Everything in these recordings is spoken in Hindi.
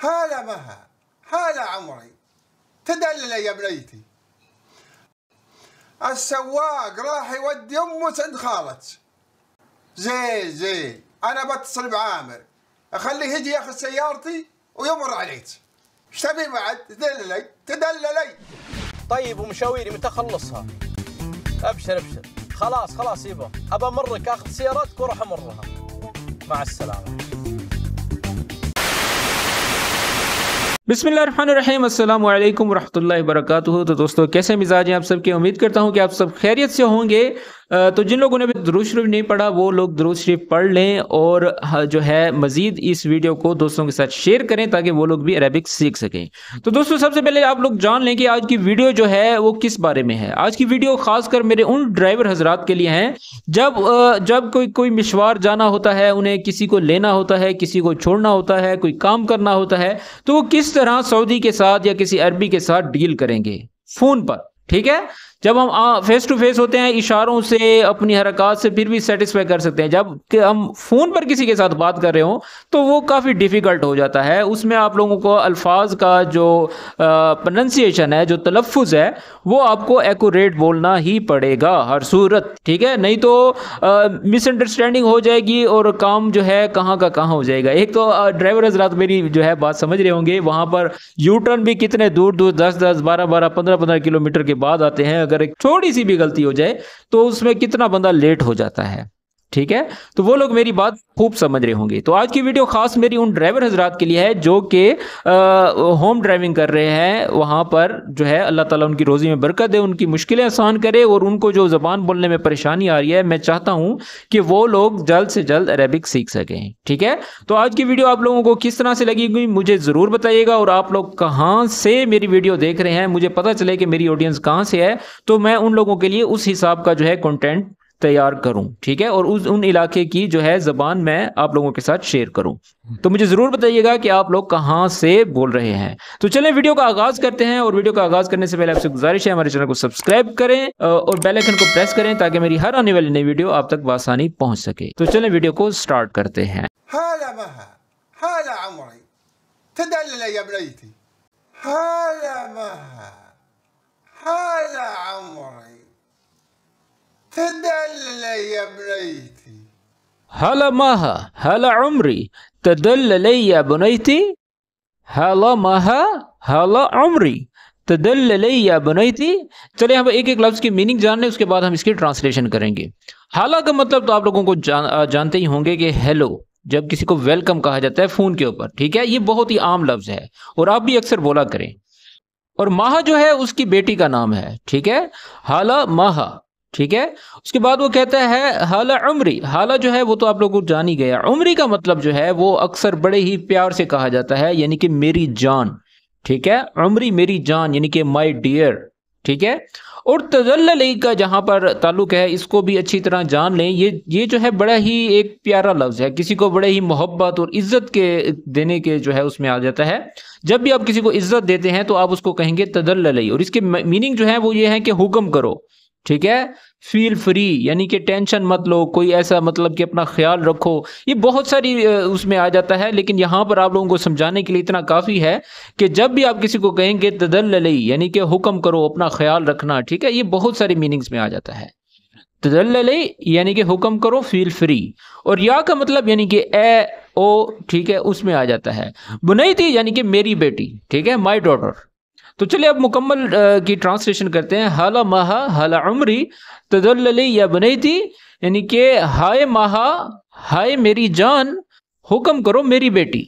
هلا مها هلا عمري تدلل يا بنيتي السواق راح يودي امك عند خالتك زين زين انا بتصل بعامر اخليه يجي ياخذ سيارتي ويمر عليك ايش تبي بعد تدللي تدللي طيب ومشاويري متى اخلصها ابشر ابشر خلاص خلاص يبا ابى امرك اخذ سيارتك وراح امرها مع السلامه बसमिल वरहमल वर्क तो दोस्तों कैसे मिजाज हैं आप सबके उम्मीद करता हूँ कि आप सब खैरियत से होंगे तो जिन लोगों ने अभी दुरुस्त शरीफ नहीं पढ़ा वो लोग दुरुस्त शरीफ पढ़ लें और जो है मज़ीद इस वीडियो को दोस्तों के साथ शेयर करें ताकि वो लोग भी अरेबिक सीख सकें तो दोस्तों सबसे पहले आप लोग जान लें कि आज की वीडियो जो है वो किस बारे में है आज की वीडियो खासकर मेरे उन ड्राइवर हजरात के लिए हैं जब जब कोई कोई मिशवार जाना होता है उन्हें किसी को लेना होता है किसी को छोड़ना होता है कोई काम करना होता है तो वो किस तरह सऊदी के साथ या किसी अरबी के साथ डील करेंगे फ़ोन पर ठीक है जब हम फेस टू फेस होते हैं इशारों से अपनी हरकत से फिर भी सेटिस्फाई कर सकते हैं जब हम फ़ोन पर किसी के साथ बात कर रहे हो तो वो काफ़ी डिफ़िकल्ट हो जाता है उसमें आप लोगों को अल्फाज का जो प्रनंसिएशन है जो तलफ़ है वो आपको एकूरेट बोलना ही पड़ेगा हर सूरत ठीक है नहीं तो मिसअंडरस्टैंडिंग हो जाएगी और काम जो है कहाँ का कहाँ हो जाएगा एक तो ड्राइवर हजरात मेरी जो है बात समझ रहे होंगे वहाँ पर यू टर्न भी कितने दूर दूर दस दस बारह बारह पंद्रह पंद्रह किलोमीटर के बाद आते हैं अगर एक थोड़ी सी भी गलती हो जाए तो उसमें कितना बंदा लेट हो जाता है ठीक है तो वो लोग मेरी बात खूब समझ रहे होंगे तो आज की वीडियो खास मेरी उन ड्राइवर हजरात के लिए है जो कि होम ड्राइविंग कर रहे हैं वहाँ पर जो है अल्लाह ताला उनकी रोज़ी में बरकत दे उनकी मुश्किलें आसान करे और उनको जो ज़बान बोलने में परेशानी आ रही है मैं चाहता हूँ कि वो लोग जल्द से जल्द अरेबिक सीख सकें ठीक है तो आज की वीडियो आप लोगों को किस तरह से लगेगी मुझे ज़रूर बताइएगा और आप लोग कहाँ से मेरी वीडियो देख रहे हैं मुझे पता चले कि मेरी ऑडियंस कहाँ से है तो मैं उन लोगों के लिए उस हिसाब का जो है कॉन्टेंट तैयार करूं ठीक है और उस उन इलाके की जो है ज़बान मैं आप लोगों के साथ शेयर करूं तो मुझे ज़रूर बताइएगा कि आप लोग कहाँ से बोल रहे हैं तो चलें वीडियो का आगाज़ करते हैं और वीडियो का आगाज़ करने से पहले आपसे गुजारिश है हमारे चैनल को सब्सक्राइब करें और आइकन को प्रेस करें ताकि मेरी हर आने वाली नई वीडियो आप तक बसानी पहुंच सके तो चले वीडियो को स्टार्ट करते हैं हाला هلا مها هلا عمري تدل لي يا بنيتي هلا مها هلا عمري तदल या बनई थी चले हम एक एक लफ्ज़ की मीनिंग जान लें उसके बाद हम इसकी ट्रांसलेशन करेंगे हाला का मतलब तो आप लोगों को जान, जानते ही होंगे कि हेलो जब किसी को वेलकम कहा जाता है फ़ोन के ऊपर ठीक है ये बहुत ही आम लफ्ज़ है और आप भी अक्सर बोला करें और माह जो है उसकी बेटी का नाम है ठीक है हाला माह ठीक है उसके बाद वो कहता है हाला उमरी हाला जो है वो तो आप लोग को जान ही गया उमरी का मतलब जो है वो अक्सर बड़े ही प्यार से कहा जाता है यानी कि मेरी जान ठीक है उमरी मेरी जान यानी कि माई डियर ठीक है और तजल्लई का जहां पर ताल्लुक है इसको भी अच्छी तरह जान लें ये ये जो है बड़ा ही एक प्यारा लफ्ज़ है किसी को बड़े ही मोहब्बत और इज़्ज़त के देने के जो है उसमें आ जाता है जब भी आप किसी को इज़्ज़त देते हैं तो आप उसको कहेंगे तजल्लई और इसके मीनिंग जो है वो ये है कि हुक्म करो ठीक है फील फ्री यानी कि टेंशन मत लो कोई ऐसा मतलब कि अपना ख्याल रखो ये बहुत सारी उसमें आ जाता है लेकिन यहाँ पर आप लोगों को समझाने के लिए इतना काफ़ी है कि जब भी आप किसी को कहेंगे ललई यानी कि हुक्म करो अपना ख्याल रखना ठीक है ये बहुत सारी मीनिंग्स में आ जाता है तदल्लई यानी कि हुक्म करो फील फ्री और या का मतलब यानी कि ए ओ ठीक है उसमें आ जाता है बुनई थी यानी कि मेरी बेटी ठीक है माई डॉटर तो चलिए अब मुकम्मल की ट्रांसलेशन करते हैं हल मह हल उमरी तदल्लली या बनई थी यानी कि हाय माहा हाय मेरी जान हुक्म करो मेरी बेटी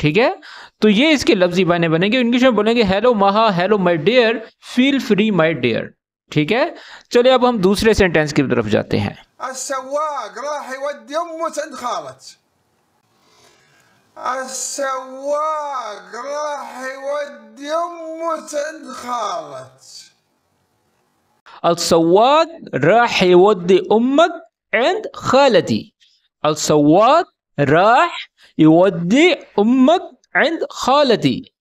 ठीक है तो ये इसके लफ्जी बने बनेंगे इंग्लिश में बोलेंगे हेलो महा hello my dear feel free my dear ठीक है चलिए अब हम दूसरे सेंटेंस की तरफ जाते हैं السواق راح يودي امه خالت السواق راح يودي امك عند خالتي السواق راح يودي امك عند خالتي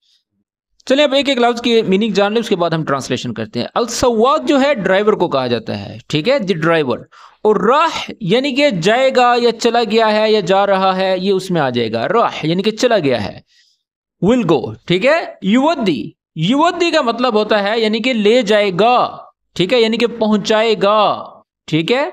चलिए अब एक एक लफ्ज़ की मीनिंग जान लें उसके बाद हम ट्रांसलेशन करते हैं अलसवाक जो है ड्राइवर को कहा जाता है ठीक है जी ड्राइवर और राह यानी कि जाएगा या चला गया है या जा रहा है ये उसमें आ जाएगा राह यानी कि चला गया है विल गो ठीक है युवदी युवदी का मतलब होता है यानी कि ले जाएगा ठीक है यानी कि पहुंचाएगा ठीक है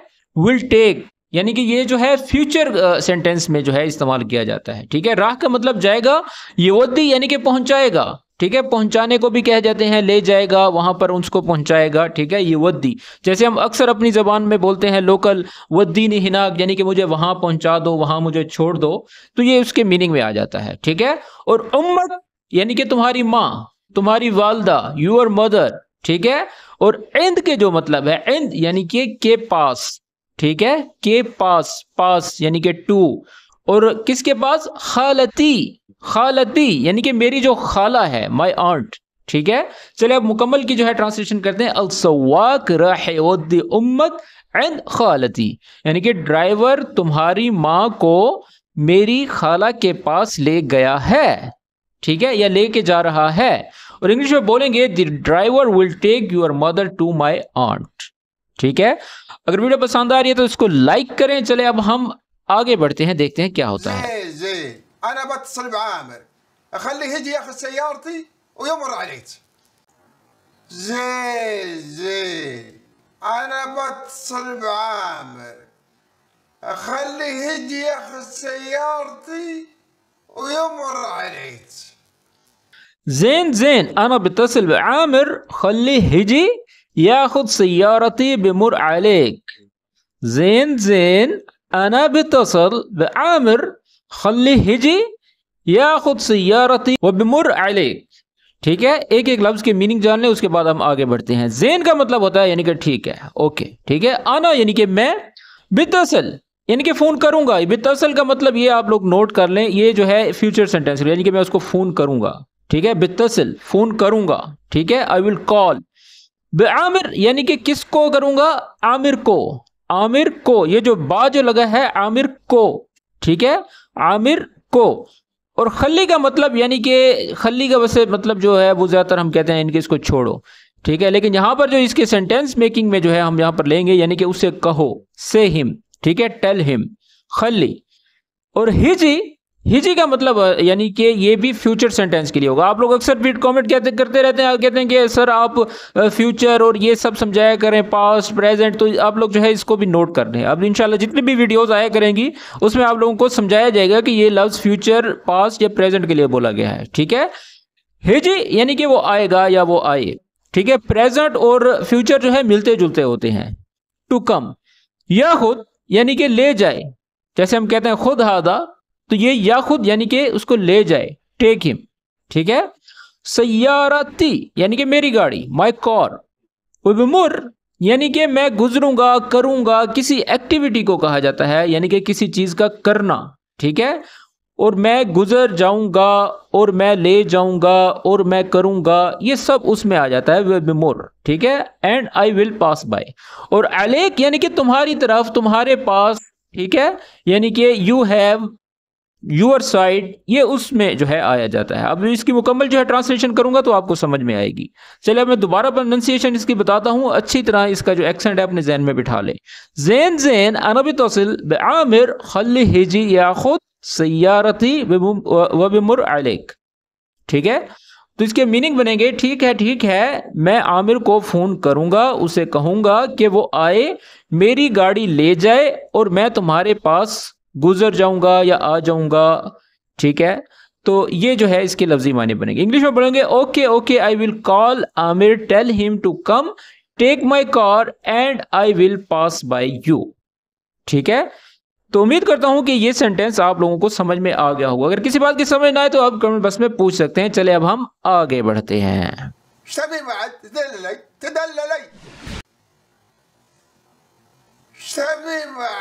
विल टेक यानी कि ये जो है फ्यूचर सेंटेंस में जो है इस्तेमाल किया जाता है ठीक है राह का मतलब जाएगा युवदी यानी कि पहुंचाएगा ठीक है पहुंचाने को भी कह जाते हैं ले जाएगा वहां पर उसको पहुंचाएगा ठीक है ये वद्दी जैसे हम अक्सर अपनी जबान में बोलते हैं लोकल वद्दी नि हिनाक यानी कि मुझे वहां पहुंचा दो वहां मुझे छोड़ दो तो ये उसके मीनिंग में आ जाता है ठीक है और उम्मत यानी कि तुम्हारी माँ तुम्हारी वालदा यूर मदर ठीक है और इंद के जो मतलब है इंद यानी कि के पास ठीक है के पास पास यानी कि टू और किसके पास खालती खालती यानी कि मेरी जो खाला है माय आंट ठीक है चले अब मुकम्मल की जो है ट्रांसलेशन करते हैं अलसवाक उम्मत एंड खालती यानी कि ड्राइवर तुम्हारी माँ को मेरी खाला के पास ले गया है ठीक है या लेके जा रहा है और इंग्लिश में बोलेंगे the driver will take your mother to my aunt ठीक है अगर वीडियो पसंद आ रही है तो इसको लाइक करें चले अब हम आगे बढ़ते हैं देखते हैं क्या होता है انا بتصل بعامر اخلي يجي ياخذ سيارتي ويمر عليك زي زي انا بتصل بعامر اخلي يجي ياخذ سيارتي ويمر عليك زين زين انا بتصل بعامر خليه يجي ياخذ سيارتي بمر عليك زين زين أنا بتصل بعامر خليه يجي याखुद سيارتي وبمر अलेक ठीक है एक एक लफ्ज़ की मीनिंग जान ले उसके बाद हम आगे बढ़ते हैं जेन का मतलब होता है यानी कि ठीक है ओके ठीक है आना यानी कि मैं बितसल यानी कि फ़ोन करूंगा बितसल का मतलब ये आप लोग नोट कर लें ये जो है फ्यूचर सेंटेंस यानी कि मैं उसको फ़ोन करूंगा ठीक है बितसल फ़ोन करूंगा ठीक है आई विल कॉल आमिर यानी कि किसको करूंगा आमिर को आमिर को ये जो बा जो लगा है आमिर को ठीक है आमिर को और खली का मतलब यानी कि खली का वैसे मतलब जो है वो ज़्यादातर हम कहते हैं इनके इसको छोड़ो ठीक है लेकिन यहां पर जो इसके सेंटेंस मेकिंग में जो है हम यहां पर लेंगे यानी कि उसे कहो से हिम ठीक है टेल हिम खली और हिजी हिजी का मतलब यानी कि ये भी फ्यूचर सेंटेंस के लिए होगा आप लोग अक्सर ट्वीट कॉमेंट कहते करते रहते हैं कहते हैं कि सर आप फ्यूचर और ये सब समझाया करें पास्ट प्रेजेंट तो आप लोग जो है इसको भी नोट कर लें अब इंशाल्लाह जितनी भी वीडियोस आया करेंगी उसमें आप लोगों को समझाया जाएगा कि ये लफ्ज़ फ्यूचर पास्ट या प्रेजेंट के लिए बोला गया है ठीक है हिजी यानी कि वो आएगा या वो आए ठीक है प्रेजेंट और फ्यूचर जो है मिलते जुलते होते हैं टू कम या खुद यानी कि ले जाए जैसे हम कहते हैं खुद हादा तो ये या खुद यानी कि उसको ले जाए टेक हिम ठीक है सयारती यानी कि मेरी गाड़ी माई कॉर उबमुर यानी कि मैं गुजरूंगा करूंगा किसी एक्टिविटी को कहा जाता है यानी कि किसी चीज का करना ठीक है और मैं गुजर जाऊंगा और मैं ले जाऊंगा और मैं करूंगा ये सब उसमें आ जाता है वेबिमोर ठीक है and I will pass by और अलेक यानी कि तुम्हारी तरफ तुम्हारे पास ठीक है यानी कि यू हैव यूअर साइड ये उसमें जो है आया जाता है अब इसकी मुकम्मल जो है ट्रांसलेशन करूंगा तो आपको समझ में आएगी चलिए अब मैं दोबारा प्रोनाउंसिएशन इसकी बताता हूँ अच्छी तरह इसका जो एक्सेंट है अपने जहन में बिठा लें जैन जैन अनबी तोसिल आमिर खल हिजी या खुद सयारती वबिमुर अलेक ठीक है तो इसके मीनिंग बनेंगे ठीक है ठीक है मैं आमिर को फ़ोन करूंगा उसे कहूंगा कि वो आए मेरी गाड़ी ले जाए और मैं तुम्हारे पास गुजर जाऊंगा या आ जाऊंगा ठीक है तो ये जो है इसके लफ्जी माने बनेंगे इंग्लिश में बोलेंगे okay okay I will call Aamir tell him to come take my car and I will pass by you ठीक है तो उम्मीद करता हूं कि ये सेंटेंस आप लोगों को समझ में आ गया होगा अगर किसी बात की समझ ना आए तो आप कमेंट बस में पूछ सकते हैं चले अब हम आगे बढ़ते हैं अब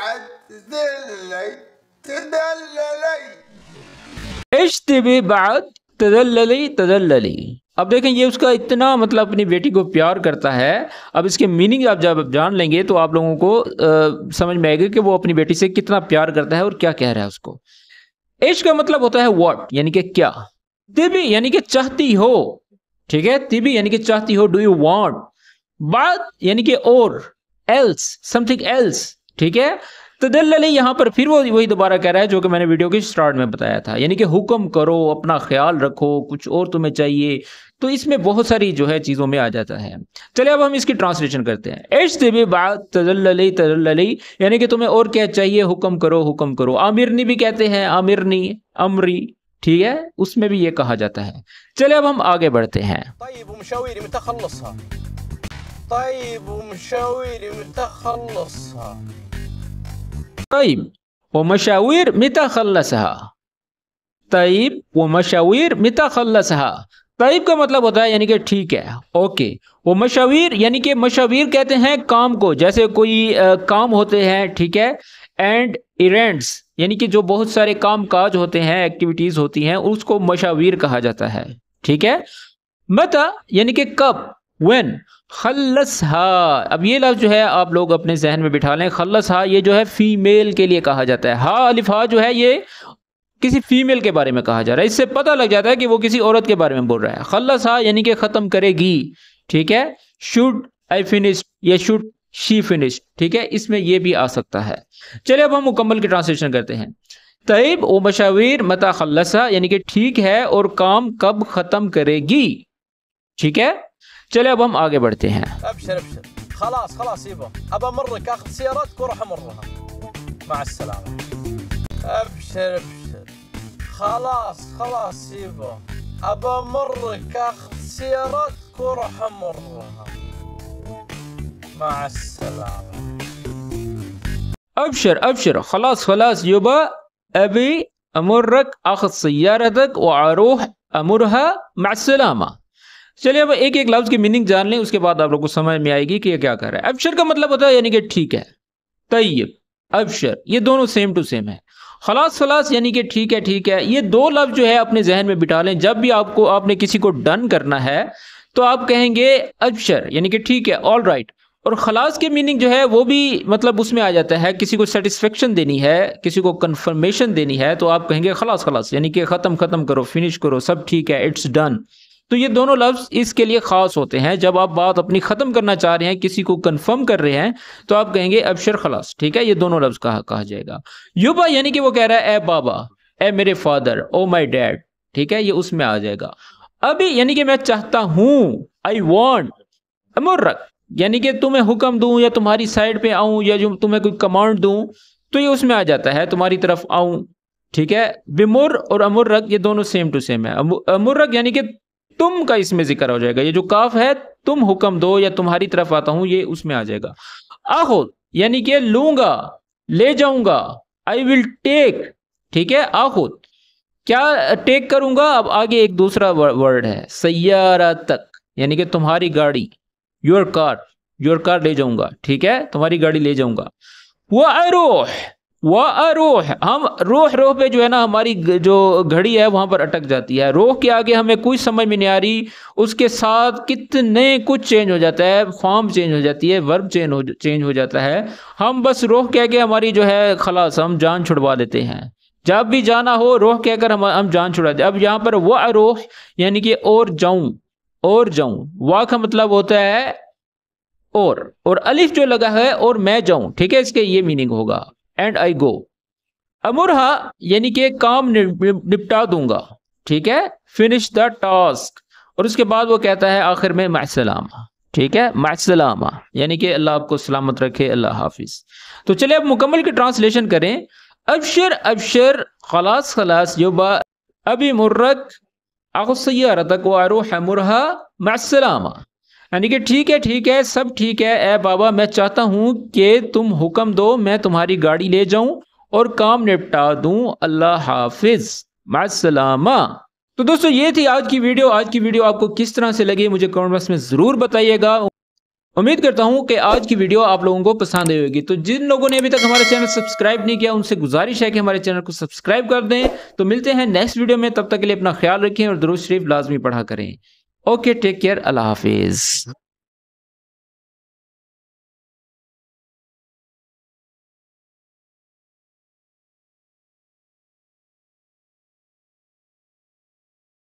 देखें ये उसका इतना मतलब अपनी बेटी को प्यार करता है अब इसके मीनिंग आप जब जान लेंगे तो आप लोगों को आ, समझ में आएगा कि वो अपनी बेटी से कितना प्यार करता है और क्या कह रहा है उसको इश्क का मतलब होता है वॉट यानी कि क्या तिबी यानी कि चाहती हो ठीक है तिबी यानी कि चाहती हो डू यू वॉन्ट बात यानी कि और एल्स समथिंग एल्स ठीक है तो दिल लली यहां पर फिर वो वही दोबारा कह रहा है जो कि मैंने वीडियो के स्टार्ट में बताया था यानी कि हुक्म करो अपना ख्याल रखो कुछ और तुम्हें चाहिए तो इसमें बहुत सारी जो है चीज़ों में आ जाता है चले अब हम इसकी ट्रांसलेशन करते हैं एश देवी बात तजल्लई तजल्लई यानी कि तुम्हें और क्या चाहिए हुक्म करो हुक्म करो आमिरनी भी कहते हैं आमिरनी अमरी ठीक है उसमें भी ये कहा जाता है चले अब हम आगे बढ़ते हैं طيب ومشاويري متى أخلصها طيب ومشاوير متى خلصها तयब व मशाविर मिता खल्लसहा तयब का मतलब होता है यानी कि ठीक है ओके वो मशाविर यानी कि मशाविर कहते हैं काम को जैसे कोई आ, काम होते हैं ठीक है एंड इवेंट्स यानी कि जो बहुत सारे काम काज होते हैं एक्टिविटीज़ होती हैं उसको मशाविर कहा जाता है ठीक है मता यानी कि कब वेन खलस हा अब ये लफ्ज़ जो है आप लोग अपने जहन में बिठा लें खलस हा ये जो है फ़ीमेल के लिए कहा जाता है हा अलिफा जो है ये किसी फीमेल के बारे में कहा जा रहा है इससे पता लग जाता है कि वो किसी औरत के बारे में बोल रहा है खलस हा यानी कि ख़त्म करेगी ठीक है शुड आई फिनिश या शुड शी फिनिश ठीक है इसमें यह भी आ सकता है चलिए अब हम मुकम्मल की ट्रांसलेशन करते हैं तयब ओ मशावीर मता खलसा यानी कि ठीक है और काम कब ख़त्म करेगी ठीक है चले अब हम आगे बढ़ते हैं ابشر ابشر خلاص خلاص يبا امرك اخذ سيارتك امرها مع السلامه ابشر ابشر خلاص خلاص يبا ابي امرك اخذ سيارتك واروح امرها مع السلامه चलिए अब एक एक लफ्ज़ की मीनिंग जान लें उसके बाद आप लोग को समझ में आएगी कि ये क्या कर रहा है अफशर का मतलब होता है यानी कि ठीक है तयब अफशर ये दोनों सेम टू सेम है खलास खलास यानी कि ठीक है ठीक है ये दो लफ्ज़ जो है अपने जहन में बिठा लें जब भी आपको आपने किसी को डन करना है तो आप कहेंगे अफशर यानी कि ठीक है ऑल राइट और खलास की मीनिंग जो है वो भी मतलब उसमें आ जाता है किसी को सेटिस्फेक्शन देनी है किसी को कन्फर्मेशन देनी है तो आप कहेंगे खलास खलास यानी कि ख़त्म ख़त्म करो फिनिश करो सब ठीक है इट्स डन तो ये दोनों लफ्ज़ इसके लिए ख़ास होते हैं जब आप बात अपनी ख़त्म करना चाह रहे हैं किसी को कंफर्म कर रहे हैं तो आप कहेंगे अबशर खलास ठीक है ये दोनों लफ्ज़ कहा, कहा जाएगा युबा यानी कि वो कह रहा है ए बाबा ए मेरे फादर ओ माई डैड ठीक है ये उसमें आ जाएगा अभी यानी कि मैं चाहता हूं आई वॉन्ट मुर्रक यानी कि तुम्हें हुक्म दू या तुम्हारी साइड पे आऊं या जो तुम्हें कोई कमांड दू तो ये उसमें आ जाता है तुम्हारी तरफ आऊं ठीक है बिमुर और अमुर्रक ये दोनों सेम टू सेम है अमुर्रक यानी कि तुम का इसमें जिक्र हो जाएगा ये जो काफ है तुम हुक्म दो या तुम्हारी तरफ आता हूं ये उसमें आ जाएगा आहो यानी कि लूंगा ले जाऊंगा आई विल टेक ठीक है आहो क्या टेक करूंगा अब आगे एक दूसरा वर्ड है सयारा तक यानी कि तुम्हारी गाड़ी योर कार योर कार ले जाऊंगा ठीक है तुम्हारी गाड़ी ले जाऊंगा वो आरोह व अरूह हम रोह रोह पे जो है ना हमारी जो घड़ी है वहाँ पर अटक जाती है रोह के आगे हमें कोई समझ में नहीं आ रही उसके साथ कितने कुछ चेंज हो जाता है फॉर्म चेंज हो जाती है वर्ब चेंज हो चेंज हो जाता है हम बस रोह कह के हमारी जो है खलास हम जान छुड़वा देते हैं जब भी जाना हो रोह कहकर हम हम जान दे अब यहाँ पर व अरोह यानी कि और जाऊं और जाऊं वाह का मतलब होता है और और अलिफ जो लगा है और मैं जाऊं ठीक है इसके ये मीनिंग होगा एंड आई गो अमुरहा यानी कि काम निपटा दूंगा ठीक है फिनिश द टास्क और उसके बाद वो कहता है आखिर में मैसलाम ठीक है मासलामा यानी कि अल्लाह आपको सलामत रखे अल्लाह हाफिज तो चलिए अब मुकम्मल की ट्रांसलेशन करें अबशर अबशर खलास खलास युबा अभी मुर्रक आखसैया रतक वारो है मुरहा यानी कि ठीक है ठीक है सब ठीक है ए बाबा मैं चाहता हूँ कि तुम हुक्म दो मैं तुम्हारी गाड़ी ले जाऊँ और काम निपटा दूँ अल्लाह हाफिज मासलामा तो दोस्तों ये थी आज की वीडियो आज की वीडियो आपको किस तरह से लगी मुझे कमेंट बॉक्स में ज़रूर बताइएगा उम्मीद करता हूं कि आज की वीडियो आप लोगों को पसंद आई होगी तो जिन लोगों ने अभी तक हमारा चैनल सब्सक्राइब नहीं किया उनसे गुजारिश है कि हमारे चैनल को सब्सक्राइब कर दें तो मिलते हैं नेक्स्ट वीडियो में तब तक के लिए अपना ख्याल रखें और दुरुस्त शरीफ लाजमी पढ़ा करें Okay, take care. Allah Hafiz.